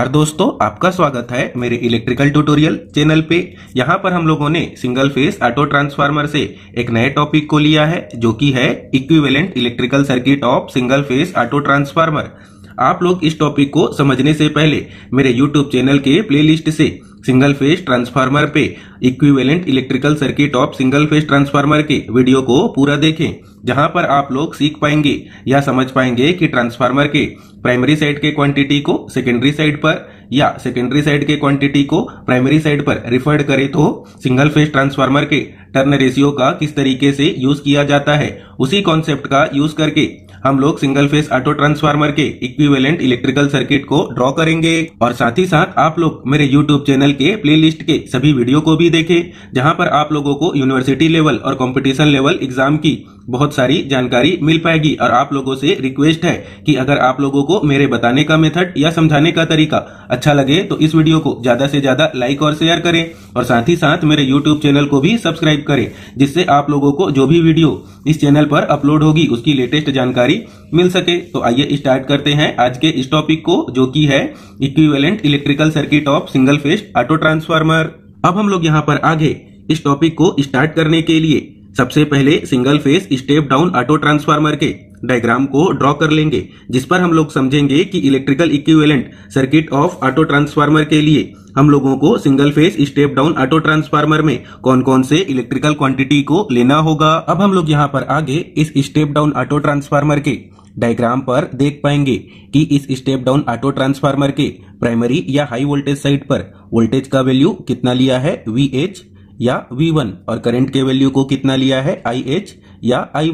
नमस्कार दोस्तों आपका स्वागत है मेरे इलेक्ट्रिकल ट्यूटोरियल चैनल पे यहाँ पर हम लोगों ने सिंगल फेस ऑटो ट्रांसफार्मर से एक नए टॉपिक को लिया है जो कि है equivalent electrical circuit of single phase auto transformer आप लोग इस टॉपिक को समझने से पहले मेरे यूट्यूब चैनल के प्ले से सिंगल फेज ट्रांसफार्मर पे equivalent electrical circuit of single phase transformer के वीडियो को पूरा देखें जहां पर आप लोग सीख पाएंगे या समझ पाएंगे कि ट्रांसफार्मर के प्राइमरी साइड के क्वांटिटी को सेकेंडरी साइड पर या सेकेंडरी साइड के क्वांटिटी को प्राइमरी साइड पर रिफर्ड करें तो सिंगल फेज ट्रांसफार्मर के टर्न रेशियो का किस तरीके से यूज किया जाता है उसी कॉन्सेप्ट का यूज करके हम लोग सिंगल फेस ऑटो ट्रांसफार्मर के इक्विवेलेंट इलेक्ट्रिकल सर्किट को ड्रॉ करेंगे और साथ ही साथ आप लोग मेरे यूट्यूब चैनल के प्ले के सभी वीडियो को भी देखे जहाँ पर आप लोगों को यूनिवर्सिटी लेवल और कॉम्पिटिशन लेवल एग्जाम की बहुत सारी जानकारी मिल पाएगी और आप लोगों से रिक्वेस्ट है कि अगर आप लोगों को मेरे बताने का मेथड या समझाने का तरीका अच्छा लगे तो इस वीडियो को ज्यादा से ज्यादा लाइक और शेयर करें और साथ ही साथ मेरे यूट्यूब चैनल को भी सब्सक्राइब करें जिससे आप लोगों को जो भी वीडियो इस चैनल पर अपलोड होगी उसकी लेटेस्ट जानकारी जानकारी मिल सके तो आइए स्टार्ट करते हैं आज के इस टॉपिक को जो कि है equivalent electrical circuit of single phase auto transformer अब हम लोग यहाँ पर आगे इस टॉपिक को स्टार्ट करने के लिए सबसे पहले single phase step down auto transformer के डायग्राम को ड्रॉ कर लेंगे जिस पर हम लोग समझेंगे कि electrical equivalent circuit of auto transformer के लिए हम लोगों को single phase step down auto transformer में कौन कौन से इलेक्ट्रिकल क्वांटिटी को लेना होगा अब हम लोग यहाँ पर आगे इस स्टेप डाउन ऑटो ट्रांसफार्मर के डायग्राम पर देख पाएंगे कि इस स्टेप डाउन ऑटो ट्रांसफार्मर के प्राइमरी या हाई वोल्टेज साइड पर वोल्टेज का वैल्यू कितना लिया है वी या वी और करंट के वैल्यू को कितना लिया है आई या आई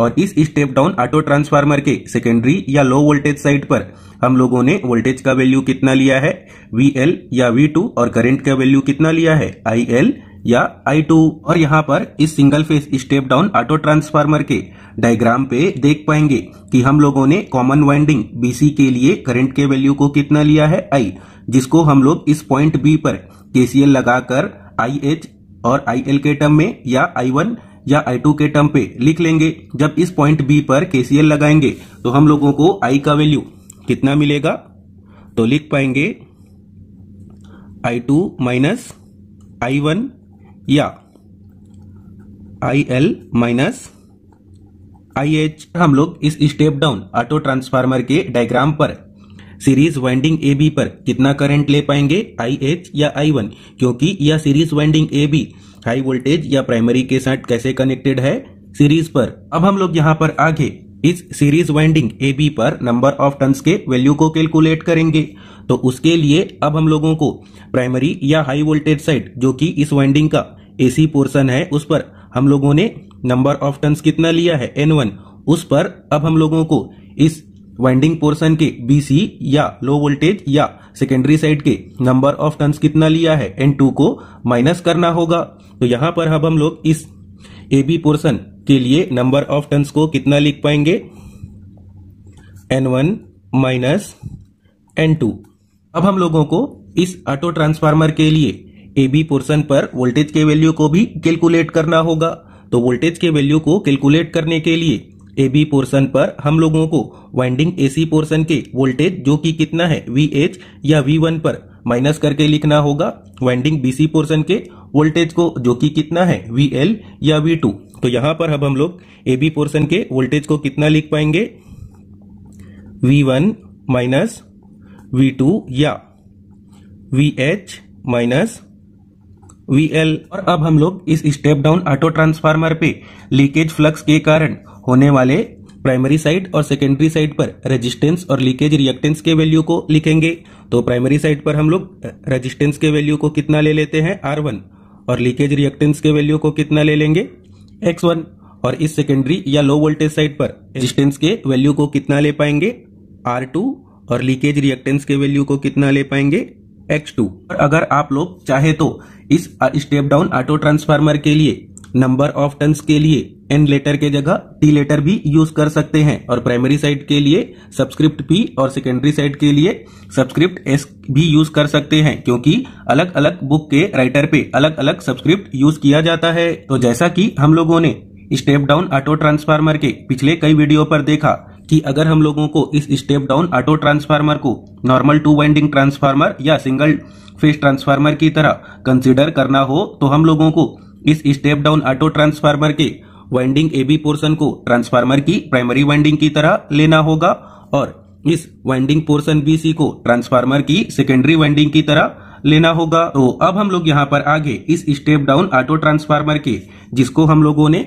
और इस स्टेप डाउन ऑटो ट्रांसफार्मर के सेकेंडरी या लो वोल्टेज साइड पर हम लोगों ने वोल्टेज का वैल्यू कितना लिया है वी एल या वी टू और करेंट का वैल्यू कितना लिया है आई एल या I2 और यहाँ पर इस single phase step down auto transformer के डायग्राम पे देख पाएंगे कि हम लोगों ने कॉमन वाइंडिंग BC के लिए करंट के वैल्यू को कितना लिया है I जिसको हम लोग इस पॉइंट B पर KCL लगाकर IH और IL के टर्म में या I1 या आई टू के टर्म पे लिख लेंगे जब इस पॉइंट बी पर एल लगाएंगे तो हम लोगों को आई का वैल्यू कितना मिलेगा तो लिख पाएंगे I two minus I one या I L minus I H हम लोग इस स्टेप डाउन ऑटो ट्रांसफार्मर के डायग्राम पर सीरीज वाइंडिंग ए बी पर कितना करंट ले पाएंगे आई एच या आई वन क्योंकि यह series winding A B high voltage या प्राइमरी के साथ कैसे कनेक्टेड है सीरीज पर अब हम लोग यहाँ पर आगे इस सीरीज वाइंडिंग ए बी पर नंबर ऑफ टर्न्स के वैल्यू को कैलकुलेट करेंगे तो उसके लिए अब हम लोगों को प्राइमरी या हाई वोल्टेज साइड जो कि इस वाइंडिंग का एसी पोर्शन है उस पर हम लोगों ने नंबर ऑफ टर्न्स कितना लिया है एन वन उस पर अब हम लोगों को इस वाइंडिंग पोर्सन के बीसी या लो वोल्टेज या सेकेंडरी साइड के नंबर ऑफ टर्न्स कितना लिया है एन टू को माइनस करना होगा तो यहाँ पर अब हम लोग इस ए बी पोर्सन के लिए नंबर ऑफ टर्न्स को कितना लिख पाएंगे N one minus N two अब हम लोगों को इस ऑटो ट्रांसफार्मर के लिए ए बी पोर्सन पर वोल्टेज के वैल्यू को भी कैलकुलेट करना होगा तो वोल्टेज के वैल्यू को कैलकुलेट करने के लिए ए बी पोर्सन पर हम लोगों को वाइंडिंग ए सी पोर्सन के वोल्टेज जो कि कितना है वी एच या वी वन पर माइनस करके लिखना होगा वाइंडिंग बी सी पोर्सन के वोल्टेज को जो कि कितना है वी एल या वी टू तो यहां पर अब हम लोग ए बी पोर्सन के वोल्टेज को कितना लिख पाएंगे V one minus V two या V H minus V L और अब हम लोग इस स्टेप डाउन ऑटो ट्रांसफार्मर पे लीकेज फ्लक्स के कारण होने वाले प्राइमरी साइड और सेकेंडरी साइड पर रेजिस्टेंस और लीकेज रिएक्टेंस के वैल्यू को लिखेंगे तो प्राइमरी साइड पर हम लोग रेजिस्टेंस के वैल्यू को कितना ले लेते हैं आर वन और लीकेज रिएक्टेंस के वैल्यू को कितना ले लेंगे एक्स वन और इस सेकेंडरी या लो वोल्टेज साइड पर रेजिस्टेंस के वैल्यू को कितना ले पाएंगे आर टू और लीकेज रिएक्टेंस के वैल्यू को कितना ले पाएंगे एक्स टू और अगर आप लोग चाहे तो इस स्टेप डाउन ऑटो ट्रांसफार्मर के लिए नंबर ऑफ टर्न्स के लिए एन लेटर के जगह टी लेटर भी यूज कर सकते हैं और प्राइमरी साइड के लिए सब्सक्रिप्ट पी और सेकेंडरी साइड के लिए सब्सक्रिप्ट एस भी यूज कर सकते हैं क्योंकि अलग अलग बुक के राइटर पे अलग अलग सब्सक्रिप्ट यूज किया जाता है तो जैसा कि हम लोगों ने स्टेप डाउन ऑटो ट्रांसफार्मर के पिछले कई वीडियो पर देखा कि अगर हम लोगों को इस स्टेप डाउन ऑटो ट्रांसफार्मर को नॉर्मल टू वाइंडिंग ट्रांसफार्मर या सिंगल फेस ट्रांसफार्मर की तरह कंसिडर करना हो तो हम लोगों को इस स्टेप डाउन ऑटो ट्रांसफार्मर के वाइंडिंग ए बी पोर्शन को ट्रांसफार्मर की प्राइमरी वाइंडिंग की तरह लेना होगा और इस वाइंडिंग पोर्शन बी सी को ट्रांसफार्मर की सेकेंडरी वाइंडिंग की तरह लेना होगा तो अब हम लोग यहाँ पर आगे इस स्टेप डाउन ऑटो ट्रांसफार्मर के जिसको हम लोगों ने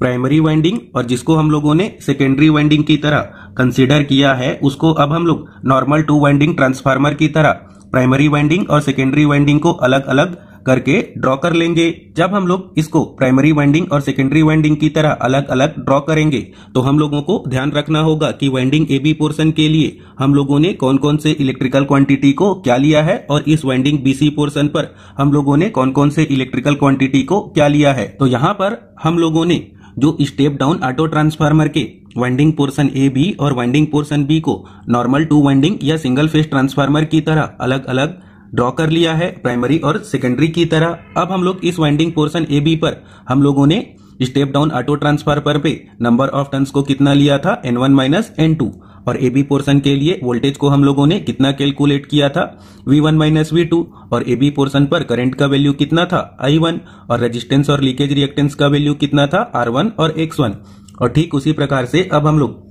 प्राइमरी वाइंडिंग और जिसको हम लोगों ने सेकेंडरी वाइंडिंग की तरह कंसिडर किया है उसको अब हम लोग नॉर्मल टू वाइंडिंग ट्रांसफार्मर की तरह प्राइमरी वाइंडिंग और सेकेंडरी वाइंडिंग को अलग अलग करके ड्रॉ कर लेंगे जब हम लोग इसको प्राइमरी वाइंडिंग और सेकेंडरी वाइंडिंग की तरह अलग अलग ड्रॉ करेंगे तो हम लोगों को ध्यान रखना होगा कि वाइंडिंग ए बी पोर्सन के लिए हम लोगों ने कौन कौन से इलेक्ट्रिकल क्वांटिटी को क्या लिया है और इस वाइंडिंग बी सी पोर्सन पर हम लोगों ने कौन कौन से इलेक्ट्रिकल क्वांटिटी को क्या लिया है तो यहाँ पर हम लोगों ने जो स्टेप डाउन ऑटो ट्रांसफार्मर के वाइंडिंग पोर्शन ए बी और वाइंडिंग पोर्शन बी को नॉर्मल टू वाइंडिंग या सिंगल फेज ट्रांसफार्मर की तरह अलग अलग ड्रॉ कर लिया है प्राइमरी और सेकेंडरी की तरह अब हम लोग इस वाइंडिंग पोर्शन ए बी पर हम लोगों ने स्टेप डाउन ऑटो ट्रांसफर पर पे नंबर ऑफ टर्न्स को कितना लिया था N one minus N two और ए बी पोर्सन के लिए वोल्टेज को हम लोगों ने कितना कैलकुलेट किया था V one minus V two और ए बी पोर्सन पर करंट का वैल्यू कितना था आई वन और रेजिस्टेंस और लीकेज रिएक्टेंस का वैल्यू कितना था आर वन और एक्स वन और ठीक उसी प्रकार से अब हम लोग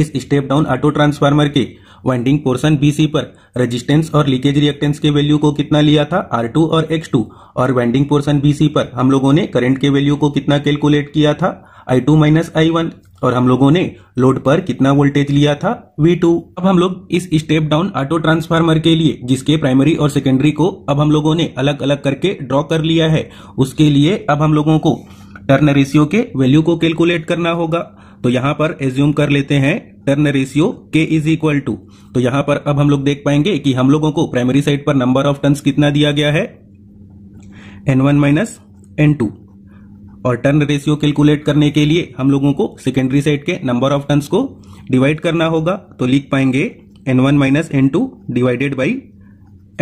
इस स्टेप डाउन ऑटो ट्रांसफार्मर के वाइंडिंग बी सी पर रेजिस्टेंस और लीकेज रिएक्टेंस के वैल्यू को कितना लिया था टू और टू और वाइंडिंग बी सी पर हम लोगों ने करंट के वैल्यू को कितना कैलकुलेट किया था I two minus I one और हम लोगों ने लोड पर कितना वोल्टेज लिया था V2 अब हम लोग इस स्टेप डाउन ऑटो ट्रांसफार्मर के लिए जिसके प्राइमरी और सेकेंडरी को अब हम लोगों ने अलग अलग करके ड्रॉ कर लिया है उसके लिए अब हम लोगों को टर्न रेशियो के वैल्यू को कैलकुलेट करना होगा तो यहां पर एज्यूम कर लेते हैं turn ratio K is equal to तो यहां पर अब हम लोग देख पाएंगे कि हम लोगों को प्राइमरी साइड पर नंबर ऑफ टर्न्स कितना दिया गया है N one minus N two और टर्न रेशियो कैलकुलेट करने के लिए हम लोगों को सेकेंडरी साइड के नंबर ऑफ टर्न्स को डिवाइड करना होगा तो लिख पाएंगे N one minus N two divided by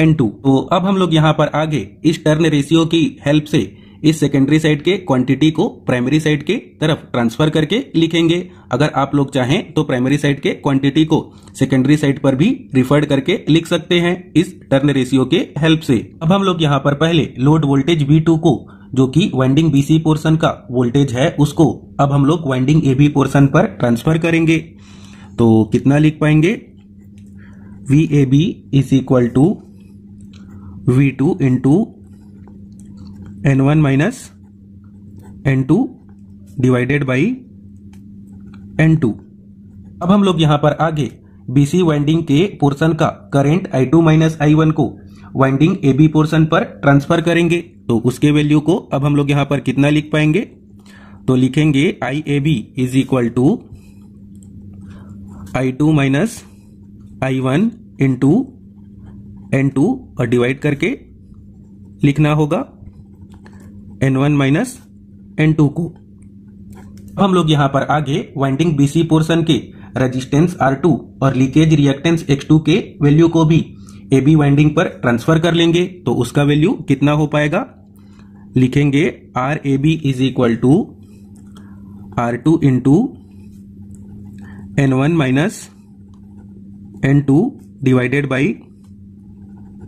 N two तो अब हम लोग यहां पर आगे इस टर्न रेशियो की हेल्प से इस सेकेंडरी साइड के क्वांटिटी को प्राइमरी साइड के तरफ ट्रांसफर करके लिखेंगे अगर आप लोग चाहें तो प्राइमरी साइड के क्वांटिटी को सेकेंडरी साइड पर भी रिफर्ड करके लिख सकते हैं इस टर्न रेशियो के हेल्प से अब हम लोग यहाँ पर पहले लोड वोल्टेज वी को जो कि वाइंडिंग बीसी पोर्शन का वोल्टेज है उसको अब हम लोग वाइंडिंग ए बी पोर्सन पर ट्रांसफर करेंगे तो कितना लिख पाएंगे V A B is equal to V two into N one minus N two divided by N two अब हम लोग यहां पर आगे बीसी वाइंडिंग के पोर्शन का current I two minus I one को वाइंडिंग ए बी पोर्सन पर ट्रांसफर करेंगे तो उसके वैल्यू को अब हम लोग यहां पर कितना लिख पाएंगे तो लिखेंगे I A B is equal to I two minus I one into N two और डिवाइड करके लिखना होगा N one minus N two को हम लोग यहां पर आगे वाइंडिंग बीसी पोर्सन के रेजिस्टेंस आर टू और लीकेज रिएक्टेंस एक्स टू के वैल्यू को भी ए बी वाइंडिंग पर ट्रांसफर कर लेंगे तो उसका वैल्यू कितना हो पाएगा लिखेंगे R A B is equal to R two into N one minus N two divided by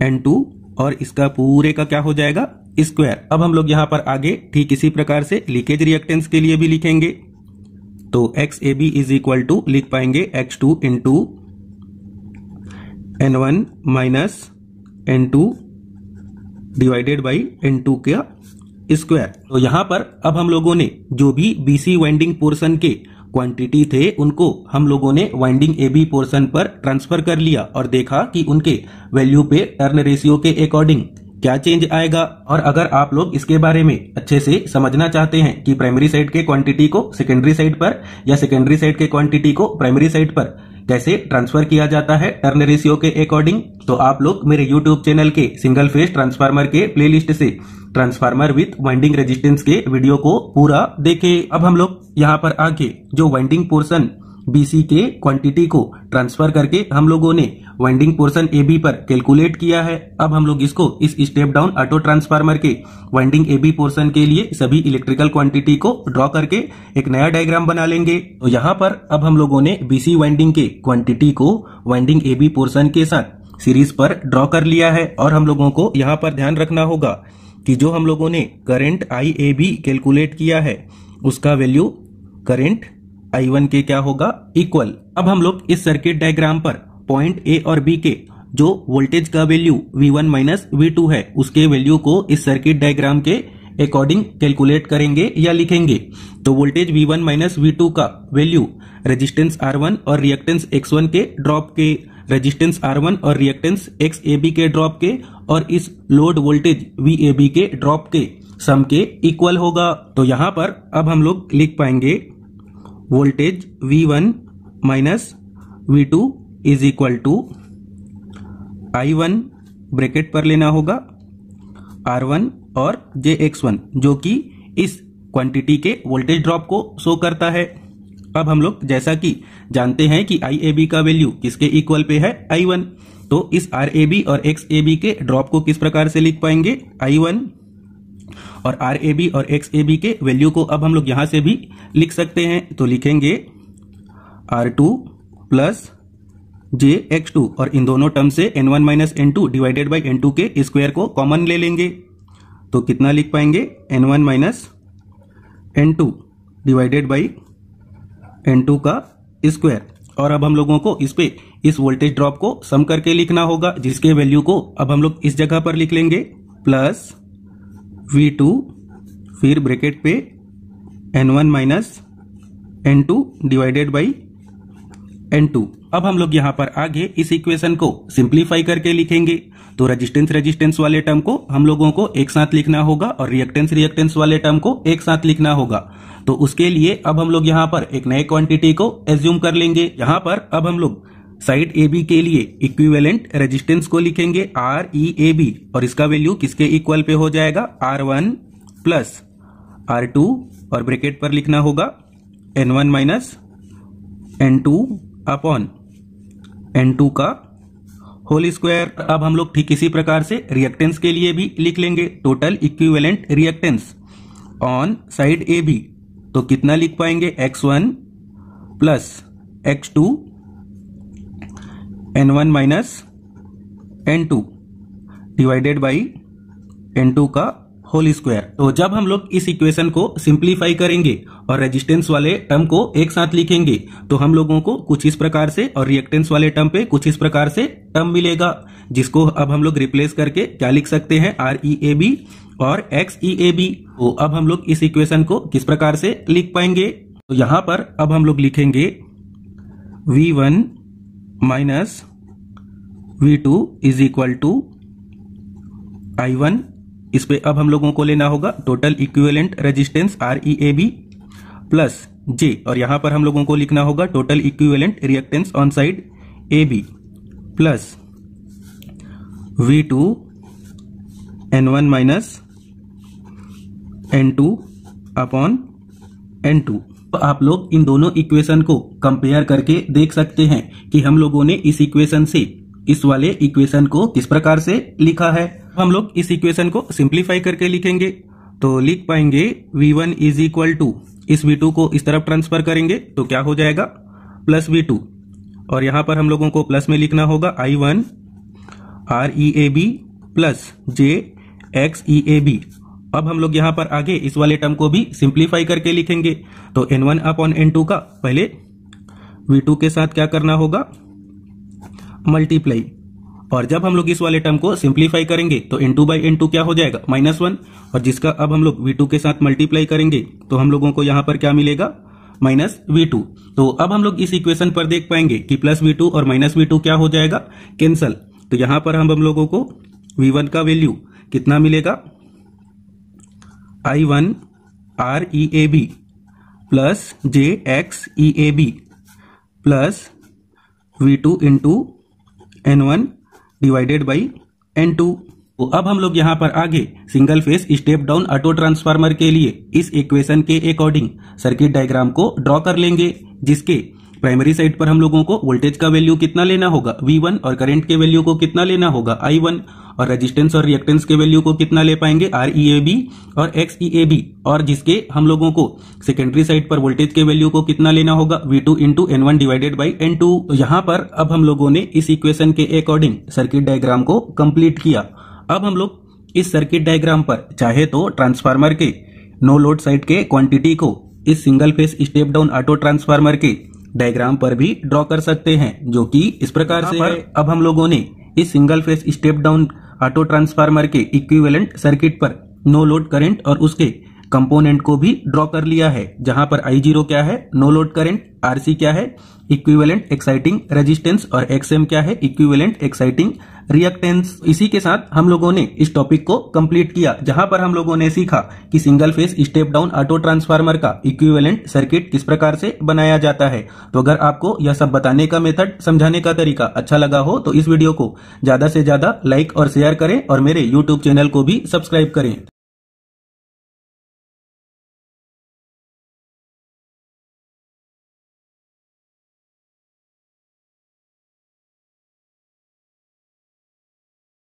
N two और इसका पूरे का क्या हो जाएगा स्क्वायर अब हम लोग यहां पर आगे ठीक इसी प्रकार से लीकेज रिएक्टेंस के लिए भी लिखेंगे तो X A B is equal to लिख पाएंगे X two into N one minus N two divided by N two का स्क्वायर तो यहां पर अब हम लोगों ने जो भी बीसी वाइंडिंग पोर्शन के क्वांटिटी थे उनको हम लोगों ने वाइंडिंग ए बी पोर्सन पर ट्रांसफर कर लिया और देखा कि उनके वैल्यू पे टर्न रेशियो के अकॉर्डिंग क्या चेंज आएगा और अगर आप लोग इसके बारे में अच्छे से समझना चाहते हैं कि प्राइमरी साइड के क्वांटिटी को सेकेंडरी साइड पर या सेकेंडरी साइड के क्वांटिटी को प्राइमरी साइड पर कैसे ट्रांसफर किया जाता है टर्न रेशियो के अकॉर्डिंग तो आप लोग मेरे यूट्यूब चैनल के सिंगल फेज ट्रांसफार्मर के प्लेलिस्ट से ट्रांसफार्मर विद वाइंडिंग रेजिस्टेंस के वीडियो को पूरा देखें अब हम लोग यहाँ पर आके जो वाइंडिंग पोर्सन बीसी के क्वांटिटी को ट्रांसफर करके हम लोगों ने वाइंडिंग पोर्शन बी पर कैलकुलेट किया है अब हम लोग इसको इस स्टेप डाउन ऑटो ट्रांसफार्मर के वाइंडिंग बी पोर्शन के लिए सभी इलेक्ट्रिकल क्वांटिटी को ड्रॉ करके एक नया डायग्राम बना लेंगे तो यहाँ पर अब हम लोगों ने बीसी वाइंडिंग के क्वांटिटी को वाइंडिंग बी पोर्शन के साथ सीरीज पर ड्रॉ कर लिया है और हम लोगों को यहाँ पर ध्यान रखना होगा कि जो हम लोगों ने current I A B calculate किया है उसका वैल्यू करेंट आई वन के क्या होगा इक्वल अब हम लोग इस सर्किट डायग्राम पर पॉइंट ए और बी के जो वोल्टेज का value V one minus V two है उसके वैल्यू को इस सर्किट डायग्राम के अकॉर्डिंग कैलकुलेट करेंगे या लिखेंगे तो voltage V one minus V two का वैल्यू रेजिस्टेंस आर वन और रिएक्टेंस एक्स वन के ड्रॉप के रेजिस्टेंस आर वन और रिएक्टेंस एक्स ए बी के ड्रॉप के और इस load voltage V A B के ड्रॉप के सम के इक्वल होगा तो यहाँ पर अब हम लोग लिख पाएंगे voltage V1 V two is equal to I one bracket पर लेना होगा आर वन और जे एक्स वन जो कि इस क्वांटिटी के वोल्टेज ड्रॉप को शो करता है अब हम लोग जैसा कि जानते हैं कि आई ए बी का वैल्यू किसके इक्वल पे है आई वन तो इस आर ए बी और एक्स ए बी के ड्रॉप को किस प्रकार से लिख पाएंगे आई वन और आर ए बी और एक्स ए बी के वैल्यू को अब हम लोग यहां से भी लिख सकते हैं तो लिखेंगे R two plus J X two और इन दोनों टर्म से N one minus N two divided by N two के स्क्वायर को कॉमन ले लेंगे तो कितना लिख पाएंगे N one minus N two divided by N two का स्क्वायर और अब हम लोगों को इस पे इस वोल्टेज ड्रॉप को सम करके लिखना होगा जिसके वैल्यू को अब हम लोग इस जगह पर लिख लेंगे प्लस वी टू फिर ब्रैकेट पे N one minus N two divided by N two अब हम लोग यहां पर आगे इस इक्वेशन को सिंप्लीफाई करके लिखेंगे तो रेजिस्टेंस रेजिस्टेंस वाले टर्म को हम लोगों को एक साथ लिखना होगा और रिएक्टेंस रिएक्टेंस वाले टर्म को एक साथ लिखना होगा तो उसके लिए अब हम लोग यहां पर एक नए क्वांटिटी को एज्यूम कर लेंगे यहां पर अब हम लोग साइड ए बी के लिए इक्विवेलेंट रेजिस्टेंस को लिखेंगे आर ई ए बी और इसका वैल्यू किसके इक्वल पे हो जाएगा R one plus R two और ब्रेकेट पर लिखना होगा N one minus N two upon N two का होल स्क्वायर अब हम लोग ठीक इसी प्रकार से रिएक्टेंस के लिए भी लिख लेंगे total equivalent reactance on side A B तो कितना लिख पाएंगे X one plus X two N one minus N two divided by N two का होल स्क्वायर तो जब हम लोग इस इक्वेशन को सिंप्लीफाई करेंगे और रेजिस्टेंस वाले टर्म को एक साथ लिखेंगे तो हम लोगों को कुछ इस प्रकार से और रिएक्टेंस वाले टर्म पे कुछ इस प्रकार से टर्म मिलेगा जिसको अब हम लोग रिप्लेस करके क्या लिख सकते हैं आर ई ए बी और एक्स ई ए बी तो अब हम लोग इस इक्वेशन को किस प्रकार से लिख पाएंगे तो यहां पर अब हम लोग लिखेंगे V one minus V two is equal to I one इस पर अब हम लोगों को लेना होगा total equivalent resistance R E A B plus J और यहां पर हम लोगों को लिखना होगा total equivalent reactance on side A B plus V two N one minus N two upon N two आप लोग इन दोनों इक्वेशन को कंपेयर करके देख सकते हैं कि हम लोगों ने इस इक्वेशन से इस वाले इक्वेशन को किस प्रकार से लिखा है हम लोग इस इक्वेशन को सिंप्लीफाई करके लिखेंगे तो लिख पाएंगे v1 one is equal to इस v2 को इस तरफ ट्रांसफर करेंगे तो क्या हो जाएगा प्लस v2 और यहां पर हम लोगों को प्लस में लिखना होगा i1 one R E A B plus J X E A B अब हम लोग यहाँ पर आगे इस वाले टर्म को भी सिंप्लीफाई करके लिखेंगे तो N one upon N two का पहले वी टू के साथ क्या करना होगा मल्टीप्लाई और जब हम लोग इस वाले टर्म को सिंप्लीफाई करेंगे तो N two by N two क्या हो जाएगा माइनस वन और जिसका अब हम लोग वी टू के साथ मल्टीप्लाई करेंगे तो हम लोगों को यहां पर क्या मिलेगा माइनस वी टू तो अब हम लोग इस इक्वेशन पर देख पाएंगे कि प्लस वी टू और माइनस वी टू क्या हो जाएगा कैंसल तो यहां पर हम हम लोगों को वी वन का वैल्यू कितना मिलेगा I one R E A B plus J X E A B plus V two N one divided by N two तो अब हम लोग यहाँ पर आगे single phase step down auto transformer के लिए इस इक्वेशन के अकॉर्डिंग सर्किट डायग्राम को ड्रॉ कर लेंगे जिसके प्राइमरी साइड पर हम लोगों को वोल्टेज का वैल्यू कितना लेना होगा V1 और करंट के वैल्यू को कितना लेना होगा I1 और रेजिस्टेंस और रिएक्टेंस के वैल्यू को कितना ले पाएंगे आर ई ए बी और एक्स ई ए बी और जिसके हम लोगों को सेकेंडरी साइड पर वोल्टेज के वैल्यू को कितना लेना होगा V two into N one divided by N two यहाँ पर अब हम लोगों ने इस इक्वेशन के अकॉर्डिंग सर्किट डायग्राम को कंप्लीट किया अब हम लोग इस सर्किट डायग्राम पर चाहे तो ट्रांसफार्मर के नो लोड साइड के क्वांटिटी को इस single phase step down auto transformer के डायग्राम पर भी ड्रॉ कर सकते हैं जो कि इस प्रकार से है अब हम लोगों ने इस single phase step down auto transformer के इक्विवेलेंट सर्किट पर नो लोड करंट और उसके कंपोनेंट को भी ड्रॉ कर लिया है जहां पर आई जीरो क्या है नो लोड करंट आरसी क्या है इक्विवेलेंट एक्साइटिंग रेजिस्टेंस और एक्सएम क्या है इक्विवेलेंट एक्साइटिंग रिएक्टेंस इसी के साथ हम लोगों ने इस टॉपिक को कंप्लीट किया जहां पर हम लोगों ने सीखा कि single phase step down auto transformer का इक्विवेलेंट सर्किट किस प्रकार से बनाया जाता है तो अगर आपको यह सब बताने का मेथड समझाने का तरीका अच्छा लगा हो तो इस वीडियो को ज्यादा से ज्यादा लाइक और शेयर करें और मेरे यूट्यूब चैनल को भी सब्सक्राइब करें